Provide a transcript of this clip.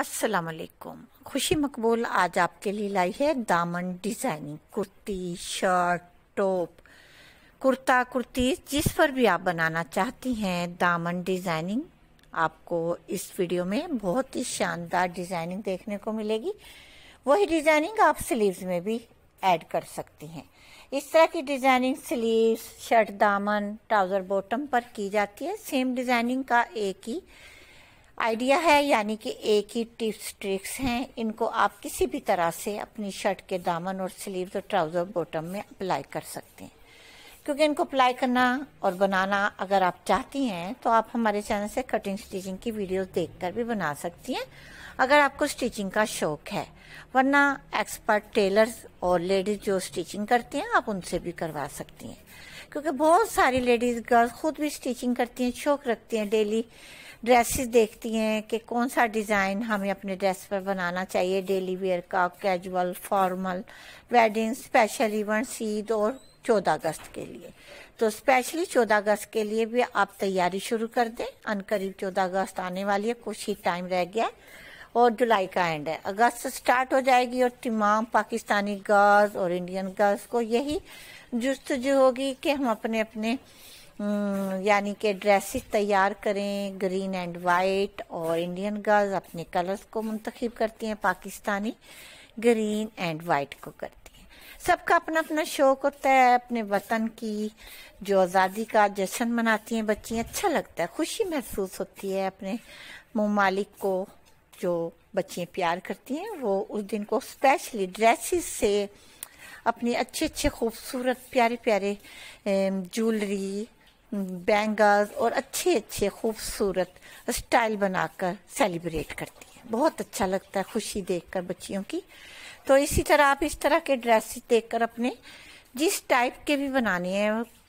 अस्सलाम वालेकुम खुशी मकबूल आज आपके लिए लाई है दामन designing kurti shirt top kurta kurti जिस पर भी आप बनाना चाहती हैं दामन डिज़ाइनिंग आपको इस वीडियो में बहुत ही शानदार डिज़ाइनिंग देखने को मिलेगी वही डिज़ाइनिंग आप स्लीव्स में भी ऐड कर सकती हैं इस तरह की डिज़ाइनिंग स्लीव्स शर्ट दामन ट्राउज़र बॉटम पर की जाती है सेम डिज़ाइनिंग का एक ही आइडिया है यानी कि एक ही टिप्स ट्रिक्स हैं इनको आप किसी भी तरह से अपनी शर्ट के दामन और स्लीव्स और ट्राउज़र बॉटम में अप्लाई कर सकते हैं क्योंकि इनको अप्लाई करना और बनाना अगर आप चाहती हैं तो आप हमारे चैनल से कटिंग स्टिचिंग की देख देखकर भी बना सकती हैं अगर आपको स्टिचिंग का शौक है वरना एक्सपर्ट टेलर्स और लेडीज जो स्टिचिंग करती हैं आप उनसे भी करवा सकती हैं क्योंकि बहुत सारी लेडीज गर्ल्स खुद भी स्टिचिंग करती हैं शौक रखती हैं डेली ड्रेसेस देखती हैं कि कौन सा डिज़ाइन हमें अपने ड्रेस पर बनाना चाहिए डेली वेयर का casual formal wedding special event Eid और चौदह अगस्त के लिए तो स्पेशली चौदह अगस्त के लिए भी आप तैयारी शुरू कर दें अनकरीब चौदह अगस्त आने वाली है कुछ ही टाइम रह गया है और जुलाई का एंड है अगस्त स्टार्ट हो जाएगी और तमाम पाकिस्तानी गर्ल्स और इंडियन गर्ल्स को यही जो होगी कि हम अपने अपने हम्म, यानी कि ड्रेसेस तैयार करें ग्रीन एंड वाइट और इंडियन गर्ल्स अपने कलर्स को मुंतखब करती हैं पाकिस्तानी ग्रीन एंड वाइट को करती सबका अपना अपना शौक होता है अपने वतन की जो आज़ादी का जश्न मनाती हैं बच्चियाँ अच्छा लगता है खुशी महसूस होती है अपने ममालिक को जो बच्चियाँ प्यार करती हैं वो उस दिन को स्पेशली ड्रेसिस से अपने अच्छे अच्छे खूबसूरत प्यारे प्यारे ज्वेलरी बैंगल्स और अच्छे अच्छे खूबसूरत स्टाइल बनाकर सेलिब्रेट करती हैं बहुत अच्छा लगता है खुशी देखकर बच्चियों की तो इसी तरह आप इस तरह के ड्रेस देखकर अपने जिस टाइप के भी बनाने हैं